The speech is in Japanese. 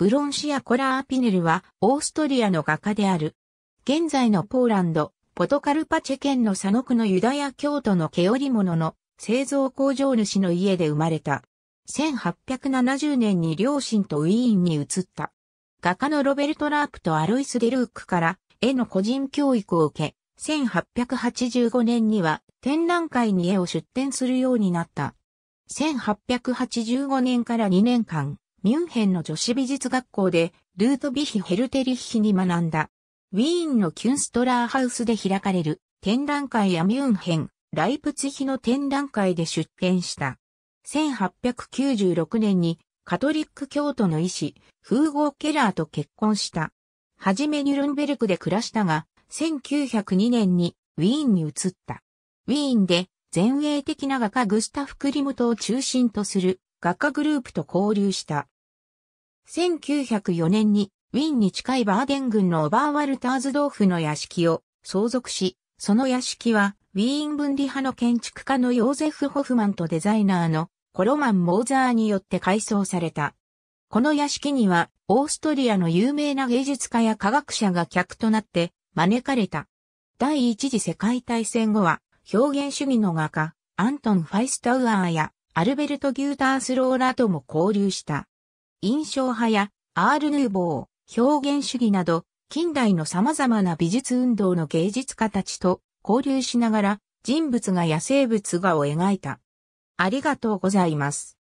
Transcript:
ブロンシア・コラー・ピネルはオーストリアの画家である。現在のポーランド、ポトカルパチェ県の佐野区のユダヤ教徒の毛織物の製造工場主の家で生まれた。1870年に両親とウィーンに移った。画家のロベルト・ラープとアロイス・デルークから絵の個人教育を受け、1885年には展覧会に絵を出展するようになった。1885年から2年間、ミュンヘンの女子美術学校で、ルートビヒ・ヘルテリッヒに学んだ。ウィーンのキュンストラーハウスで開かれる展覧会やミュンヘン、ライプツヒの展覧会で出展した。1896年にカトリック教徒の医師、フーゴー・ケラーと結婚した。はじめニュルンベルクで暮らしたが、1902年にウィーンに移った。ウィーンで前衛的な画家グスタフ・クリムトを中心とする画家グループと交流した。1904年にウィーンに近いバーデン軍のオバーワルターズドーフの屋敷を相続し、その屋敷はウィーン分離派の建築家のヨーゼフ・ホフマンとデザイナーのコロマン・モーザーによって改装された。この屋敷にはオーストリアの有名な芸術家や科学者が客となって招かれた。第一次世界大戦後は表現主義の画家アントン・ファイスタウアーやアルベルト・ギュータースローラーとも交流した。印象派やアール・ヌーボー、表現主義など、近代の様々な美術運動の芸術家たちと交流しながら、人物が野生物画を描いた。ありがとうございます。